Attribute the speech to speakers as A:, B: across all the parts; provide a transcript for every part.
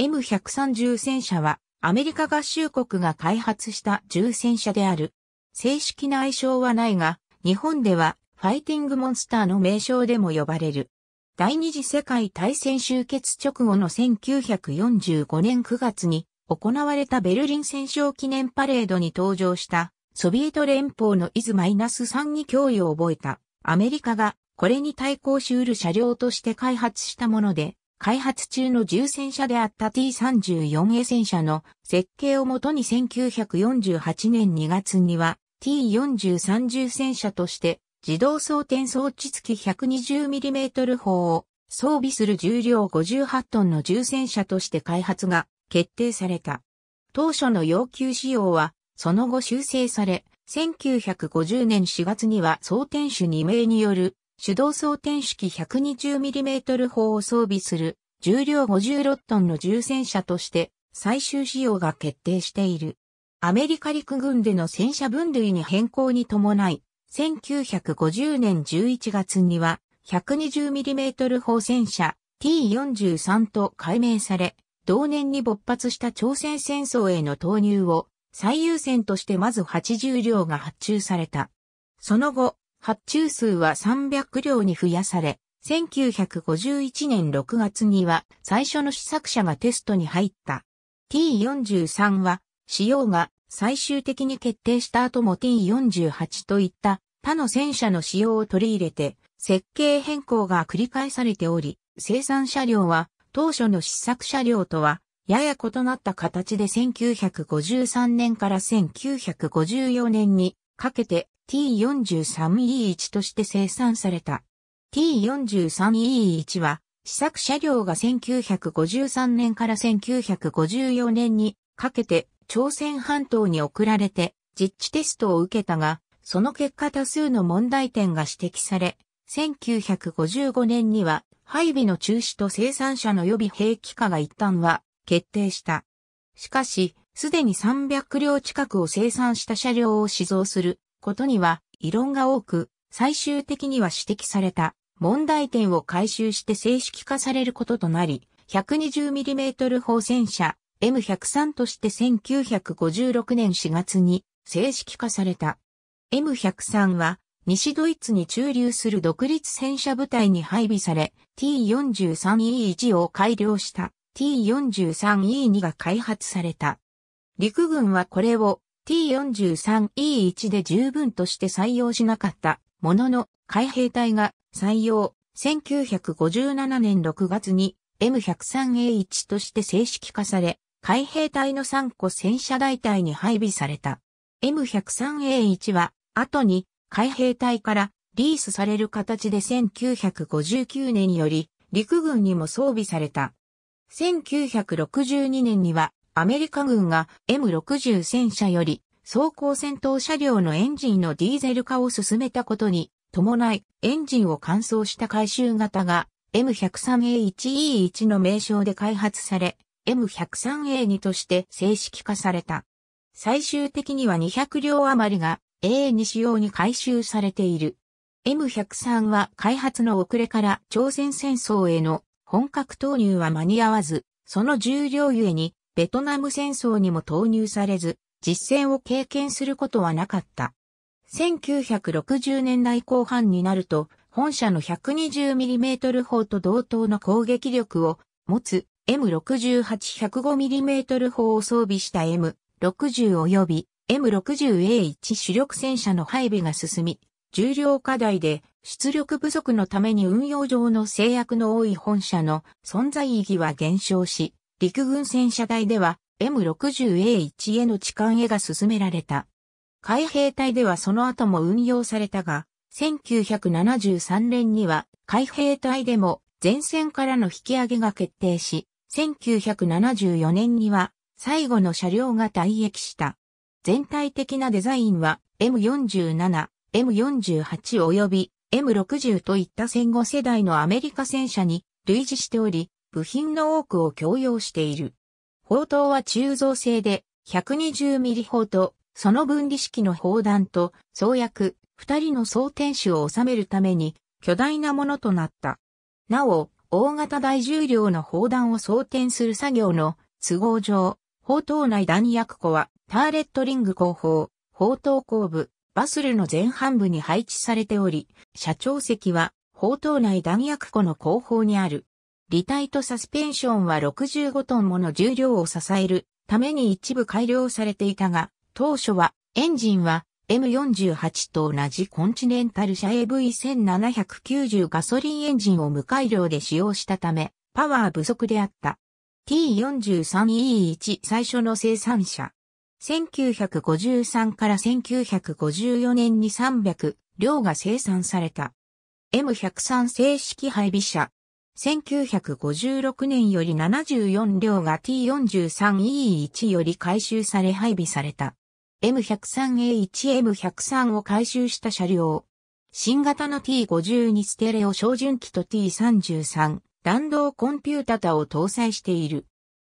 A: M130 戦車はアメリカ合衆国が開発した重戦車である。正式な愛称はないが、日本ではファイティングモンスターの名称でも呼ばれる。第二次世界大戦終結直後の1945年9月に行われたベルリン戦勝記念パレードに登場したソビエト連邦のイズマイナス3に脅威を覚えたアメリカがこれに対抗しうる車両として開発したもので開発中の重戦車であった T34A 戦車の設計をもとに1948年2月には T43 重戦車として自動装填装置付き 120mm 砲を装備する重量58トンの重戦車として開発が決定された。当初の要求仕様はその後修正され1950年4月には装填手2名による手動装填式 120mm 砲を装備する重量56トンの重戦車として最終使用が決定している。アメリカ陸軍での戦車分類に変更に伴い、1950年11月には 120mm 砲戦車 T43 と改名され、同年に勃発した朝鮮戦争への投入を最優先としてまず80両が発注された。その後、発注数は300両に増やされ、1951年6月には最初の試作車がテストに入った。T43 は、仕様が最終的に決定した後も T48 といった他の戦車の仕様を取り入れて、設計変更が繰り返されており、生産車両は当初の試作車両とはやや異なった形で1953年から1954年にかけて T43E1 として生産された。T43E1 は、試作車両が1953年から1954年にかけて朝鮮半島に送られて実地テストを受けたが、その結果多数の問題点が指摘され、1955年には配備の中止と生産者の予備兵器化が一旦は決定した。しかし、すでに300両近くを生産した車両を試造することには異論が多く、最終的には指摘された問題点を回収して正式化されることとなり、120mm 砲戦車 M103 として1956年4月に正式化された。M103 は西ドイツに駐留する独立戦車部隊に配備され T43E1 を改良した T43E2 が開発された。陸軍はこれを T43E1 で十分として採用しなかったものの、海兵隊が採用、1957年6月に M103A1 として正式化され、海兵隊の3個戦車大隊に配備された。M103A1 は、後に海兵隊からリースされる形で1959年より陸軍にも装備された。1962年にはアメリカ軍が M60 戦車より装甲戦闘車両のエンジンのディーゼル化を進めたことに伴いエンジンを乾燥した回収型が M103A1E1 の名称で開発され M103A2 として正式化された。最終的には200両余りが A2 仕様に回収されている。M103 は開発の遅れから朝鮮戦争への本格投入は間に合わず、その重量ゆえにベトナム戦争にも投入されず、実戦を経験することはなかった。1960年代後半になると、本社の 120mm 砲と同等の攻撃力を持つ M68-105mm 砲を装備した M60 及び M60A1 主力戦車の配備が進み、重量課題で出力不足のために運用上の制約の多い本社の存在意義は減少し、陸軍戦車隊では M60A1 への置換へが進められた。海兵隊ではその後も運用されたが、1973年には海兵隊でも前線からの引き上げが決定し、1974年には最後の車両が退役した。全体的なデザインは M47、M48 及び M60 といった戦後世代のアメリカ戦車に類似しており、部品の多くを共用している。砲塔は鋳造製で 120mm 砲と、その分離式の砲弾と、創薬、二人の装填手を収めるために、巨大なものとなった。なお、大型大重量の砲弾を装填する作業の都合上、砲塔内弾薬庫は、ターレットリング後方、砲塔後部、バスルの前半部に配置されており、社長席は、砲塔内弾薬庫の後方にある。履体とサスペンションは65トンもの重量を支えるために一部改良されていたが、当初はエンジンは M48 と同じコンチネンタル車 AV1790 ガソリンエンジンを無改良で使用したため、パワー不足であった。T43E1 最初の生産者。1953から1954年に300両が生産された。M103 正式配備車1956年より74両が T43E1 より回収され配備された。M103A1M103 を回収した車両。新型の T52 ステレオ照準機と T33 弾道コンピュータタを搭載している。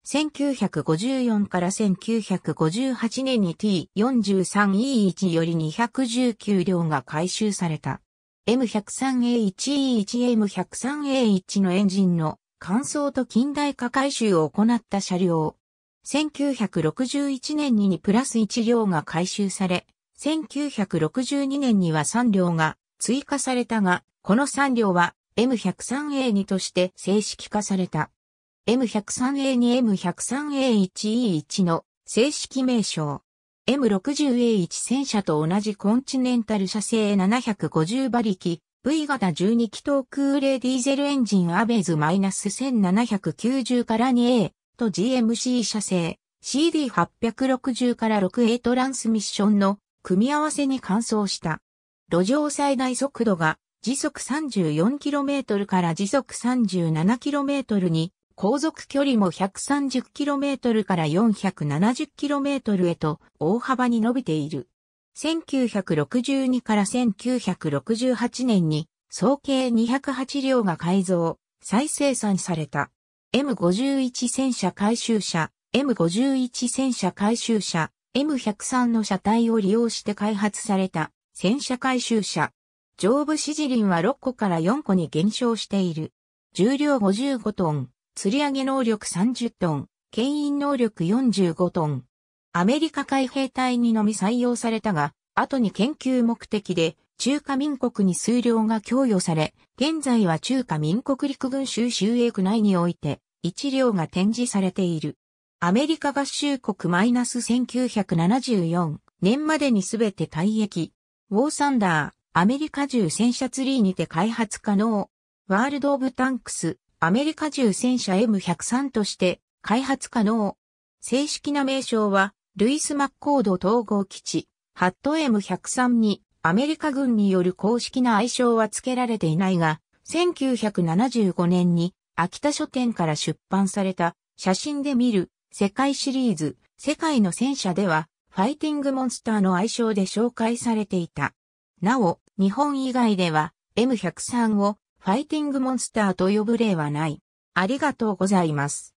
A: 1954から1958年に T43E1 より219両が回収された。M103A1E1M103A1 のエンジンの乾燥と近代化改修を行った車両。1961年にプラス1両が改修され、1962年には3両が追加されたが、この3両は M103A2 として正式化された。M103A2、M103A1E1 の正式名称。M60A1 戦車と同じコンチネンタル車製750馬力 V 型12気筒空冷ディーゼルエンジンアベーズ -1790 から 2A と GMC 車製 CD860 から 6A トランスミッションの組み合わせに換装した。路上最大速度が時速 34km から時速 37km に航続距離も 130km から 470km へと大幅に伸びている。1962から1968年に総計208両が改造、再生産された。M51 戦車回収車、M51 戦車回収車、M103 の車体を利用して開発された戦車回収車。上部指示輪は6個から4個に減少している。重量55トン。釣り上げ能力30トン、牽引能力45トン。アメリカ海兵隊にのみ採用されたが、後に研究目的で中華民国に数量が供与され、現在は中華民国陸軍収集営区内において、一両が展示されている。アメリカ合衆国マイナス1974年までにすべて退役。ウォーサンダー、アメリカ銃戦車ツリーにて開発可能。ワールド・オブ・タンクス、アメリカ中戦車 M103 として開発可能。正式な名称は、ルイス・マッコード統合基地、ハット M103 にアメリカ軍による公式な愛称は付けられていないが、1975年に秋田書店から出版された写真で見る世界シリーズ世界の戦車ではファイティングモンスターの愛称で紹介されていた。なお、日本以外では M103 をファイティングモンスターと呼ぶ例はない。ありがとうございます。